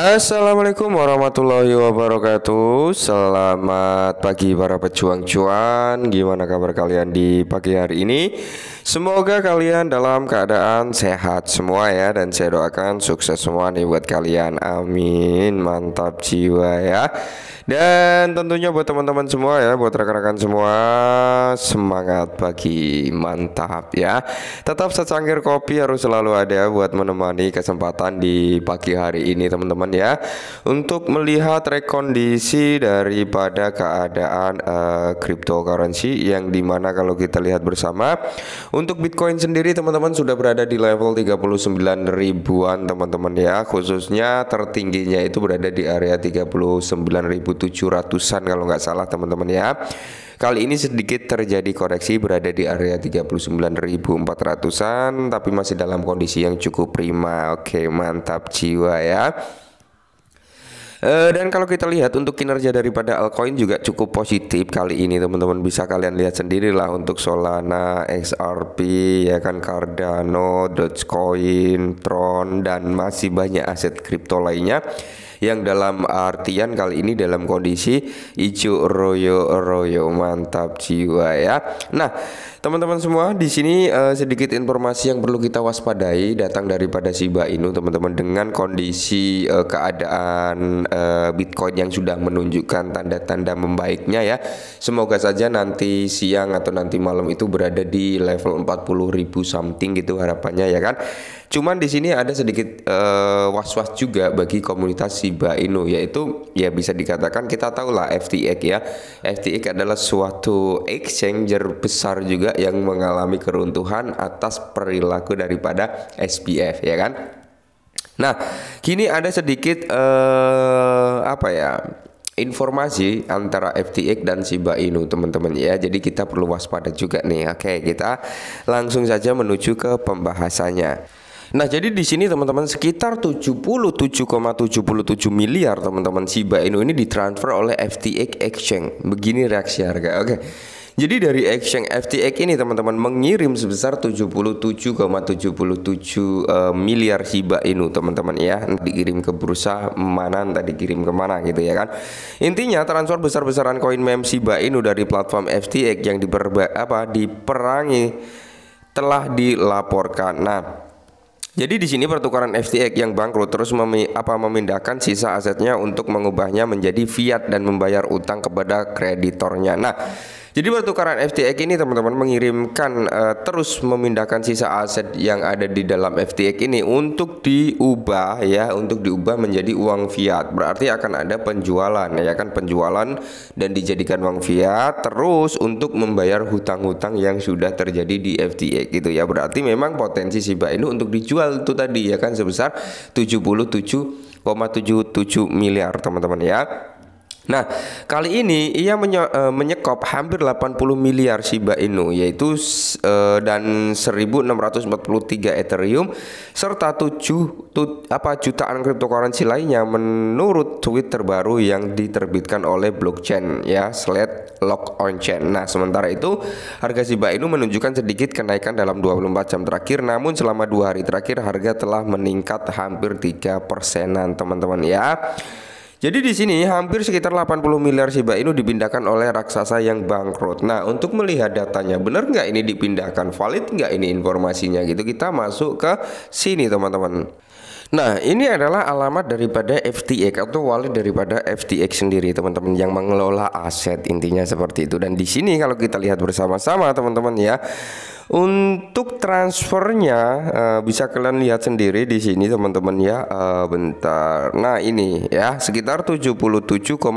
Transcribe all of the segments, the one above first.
Assalamualaikum warahmatullahi wabarakatuh Selamat pagi para pejuang cuan Gimana kabar kalian di pagi hari ini Semoga kalian dalam keadaan sehat semua ya Dan saya doakan sukses semua nih buat kalian Amin Mantap jiwa ya Dan tentunya buat teman-teman semua ya Buat rekan-rekan semua Semangat pagi Mantap ya Tetap secangkir kopi harus selalu ada Buat menemani kesempatan di pagi hari ini teman-teman teman-teman ya untuk melihat rekondisi daripada keadaan uh, cryptocurrency yang dimana kalau kita lihat bersama untuk Bitcoin sendiri teman-teman sudah berada di level 39 ribuan teman-teman ya khususnya tertingginya itu berada di area 39.700an kalau nggak salah teman-teman ya Kali ini sedikit terjadi koreksi berada di area 39.400-an tapi masih dalam kondisi yang cukup prima. Oke, mantap jiwa ya. Eh, dan kalau kita lihat untuk kinerja daripada altcoin juga cukup positif kali ini teman-teman bisa kalian lihat sendirilah untuk Solana, XRP, ya kan Cardano, Dogecoin, Tron dan masih banyak aset kripto lainnya yang dalam artian kali ini dalam kondisi icu royo royo mantap jiwa ya. Nah, teman-teman semua di sini uh, sedikit informasi yang perlu kita waspadai datang daripada Shiba Inu teman-teman dengan kondisi uh, keadaan uh, Bitcoin yang sudah menunjukkan tanda-tanda membaiknya ya. Semoga saja nanti siang atau nanti malam itu berada di level 40.000 something gitu harapannya ya kan. Cuman di sini ada sedikit was-was uh, juga bagi komunitas si. Inu yaitu ya bisa dikatakan kita tahu lah FTX ya. FTX adalah suatu exchanger besar juga yang mengalami keruntuhan atas perilaku daripada SPF ya kan. Nah, kini ada sedikit eh, apa ya? informasi antara FTX dan Shiba Inu teman-teman ya jadi kita perlu waspada juga nih oke kita langsung saja menuju ke pembahasannya Nah, jadi di sini teman-teman sekitar 77,77 miliar teman-teman Shiba Inu ini ditransfer oleh FTX Exchange. Begini reaksi harga. Oke. Jadi dari exchange FTX ini teman-teman mengirim sebesar 77,77 ,77, uh, miliar Shiba Inu teman-teman ya dikirim ke bursa mana entah dikirim kemana gitu ya kan intinya transfer besar-besaran koin meme Shiba Inu dari platform FTX yang diperba apa diperangi telah dilaporkan nah jadi di sini pertukaran FTX yang bangkrut terus memi apa memindahkan sisa asetnya untuk mengubahnya menjadi fiat dan membayar utang kepada kreditornya. Nah, jadi pertukaran FTX ini teman-teman mengirimkan uh, terus memindahkan sisa aset yang ada di dalam FTX ini untuk diubah ya, untuk diubah menjadi uang fiat. Berarti akan ada penjualan ya kan penjualan dan dijadikan uang fiat terus untuk membayar hutang-hutang yang sudah terjadi di FTX gitu ya. Berarti memang potensi Shiba ini untuk dijual itu tadi ya kan sebesar 77,77 ,77 miliar teman-teman ya. Nah, kali ini ia e, menyekop hampir 80 miliar Shiba Inu yaitu e, dan 1643 Ethereum serta 7 tut, apa jutaan cryptocurrency lainnya menurut tweet terbaru yang diterbitkan oleh blockchain ya, sled lock on chain. Nah, sementara itu harga Shiba Inu menunjukkan sedikit kenaikan dalam 24 jam terakhir namun selama dua hari terakhir harga telah meningkat hampir 3 persenan teman-teman ya. Jadi di sini hampir sekitar 80 miliar Shiba Inu dipindahkan oleh raksasa yang bangkrut. Nah, untuk melihat datanya benar nggak ini dipindahkan, valid nggak ini informasinya gitu, kita masuk ke sini teman-teman. Nah, ini adalah alamat daripada FTX atau wallet daripada FTX sendiri, teman-teman yang mengelola aset intinya seperti itu. Dan di sini kalau kita lihat bersama-sama, teman-teman ya. Untuk transfernya uh, bisa kalian lihat sendiri di sini teman-teman ya. Uh, bentar. Nah, ini ya sekitar 77,769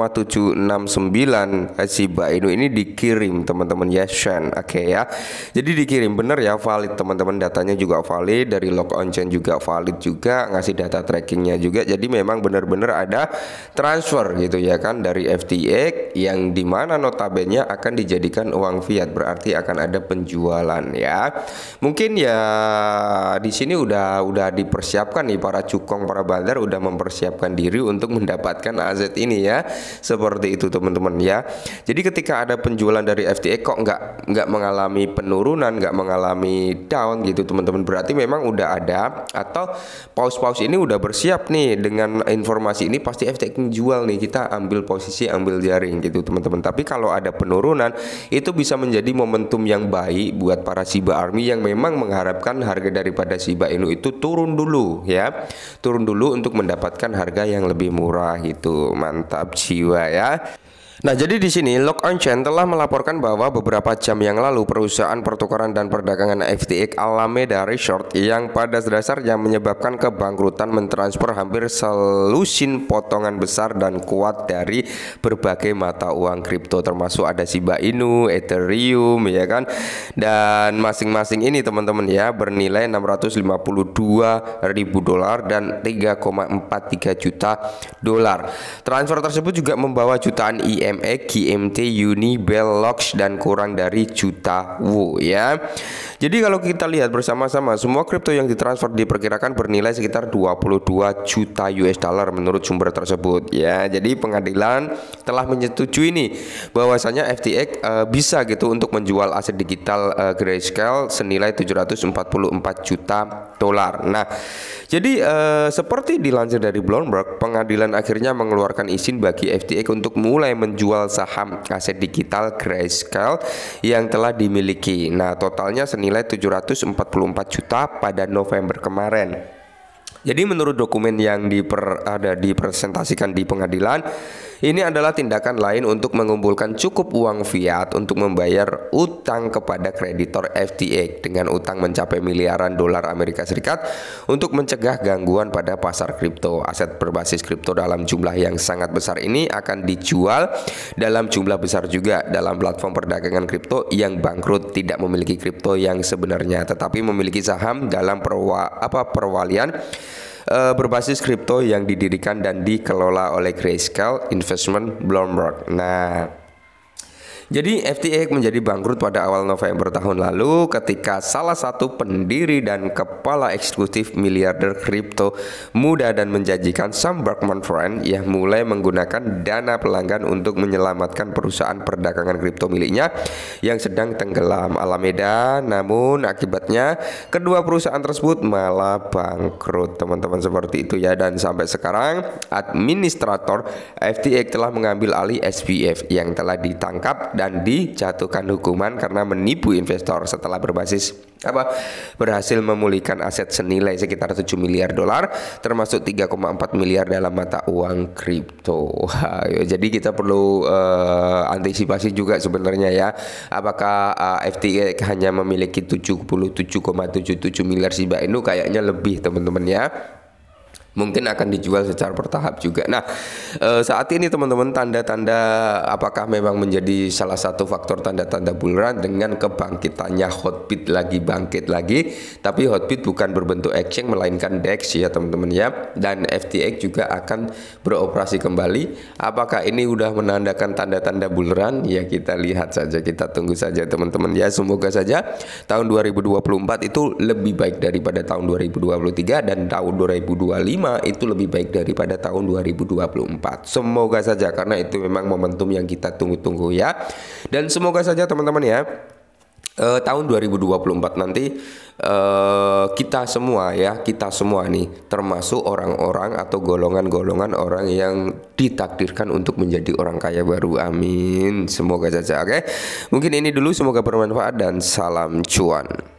Shiba Inu ini dikirim teman-teman ya Shen. Oke okay, ya. Jadi dikirim bener ya valid teman-teman datanya juga valid dari log on chain juga valid juga ngasih data trackingnya juga. Jadi memang bener-bener ada transfer gitu ya kan dari FTX yang dimana notabene akan dijadikan uang fiat berarti akan ada penjualan ya ya. Mungkin ya di sini udah udah dipersiapkan nih para cukong, para bandar udah mempersiapkan diri untuk mendapatkan AZ ini ya. Seperti itu teman-teman ya. Jadi ketika ada penjualan dari FTX kok nggak nggak mengalami penurunan, nggak mengalami down gitu teman-teman. Berarti memang udah ada atau paus-paus ini udah bersiap nih dengan informasi ini pasti FTX jual nih kita ambil posisi ambil jaring gitu teman-teman tapi kalau ada penurunan itu bisa menjadi momentum yang baik buat para Shiba Army yang memang mengharapkan harga daripada Shiba Inu itu turun dulu ya. Turun dulu untuk mendapatkan harga yang lebih murah itu Mantap jiwa ya. Nah, jadi di sini Lock On Chain telah melaporkan bahwa beberapa jam yang lalu perusahaan pertukaran dan perdagangan FTX Alameda Resort yang pada dasarnya menyebabkan kebangkrutan mentransfer hampir selusin potongan besar dan kuat dari berbagai mata uang kripto termasuk ada Shiba Inu, Ethereum ya kan. Dan masing-masing ini teman-teman ya bernilai 652 ribu dolar dan 3,43 juta dolar. Transfer tersebut juga membawa jutaan IM GME, GMT, Uni, Lux, dan kurang dari juta Wu ya. Jadi kalau kita lihat bersama-sama semua kripto yang ditransfer diperkirakan bernilai sekitar 22 juta US dollar menurut sumber tersebut ya. Jadi pengadilan telah menyetujui ini bahwasanya FTX uh, eh, bisa gitu untuk menjual aset digital uh, grayscale senilai 744 juta dolar. Nah, jadi uh, seperti dilansir dari Bloomberg, pengadilan akhirnya mengeluarkan izin bagi FTX untuk mulai menjual menjual saham aset digital Grayscale yang telah dimiliki. Nah, totalnya senilai 744 juta pada November kemarin. Jadi menurut dokumen yang diper, ada dipresentasikan di pengadilan ini adalah tindakan lain untuk mengumpulkan cukup uang fiat untuk membayar utang kepada kreditor FTX dengan utang mencapai miliaran dolar Amerika Serikat untuk mencegah gangguan pada pasar kripto. Aset berbasis kripto dalam jumlah yang sangat besar ini akan dijual dalam jumlah besar juga dalam platform perdagangan kripto yang bangkrut tidak memiliki kripto yang sebenarnya tetapi memiliki saham dalam perwa, apa perwalian uh, berbasis kripto yang didirikan dan dikelola oleh Grayscale Investment Bloomberg. Nah, jadi FTX menjadi bangkrut pada awal November tahun lalu ketika salah satu pendiri dan kepala eksekutif miliarder kripto muda dan menjanjikan Sam Bankman-Fried yang mulai menggunakan dana pelanggan untuk menyelamatkan perusahaan perdagangan kripto miliknya yang sedang tenggelam Alameda. Namun akibatnya kedua perusahaan tersebut malah bangkrut teman-teman seperti itu ya dan sampai sekarang administrator FTX telah mengambil alih SBF yang telah ditangkap dan dan dijatuhkan hukuman karena menipu investor setelah berbasis apa berhasil memulihkan aset senilai sekitar 7 miliar dolar termasuk 3,4 miliar dalam mata uang kripto. Jadi kita perlu uh, antisipasi juga sebenarnya ya. Apakah uh, eh, FTX e hanya memiliki 77,77 ,77 miliar Shiba Inu kayaknya lebih teman-teman ya mungkin akan dijual secara bertahap juga. Nah, eh, saat ini teman-teman tanda-tanda apakah memang menjadi salah satu faktor tanda-tanda buluran dengan kebangkitannya hotbit lagi bangkit lagi, tapi hotbit bukan berbentuk exchange melainkan DEX ya teman-teman ya. Dan FTX juga akan beroperasi kembali. Apakah ini sudah menandakan tanda-tanda buluran? Ya kita lihat saja, kita tunggu saja teman-teman ya. Semoga saja tahun 2024 itu lebih baik daripada tahun 2023 dan tahun 2025 itu lebih baik daripada tahun 2024. Semoga saja karena itu memang momentum yang kita tunggu-tunggu ya. Dan semoga saja teman-teman ya uh, tahun 2024 nanti uh, kita semua ya kita semua nih termasuk orang-orang atau golongan-golongan orang yang ditakdirkan untuk menjadi orang kaya baru amin semoga saja oke okay? mungkin ini dulu semoga bermanfaat dan salam cuan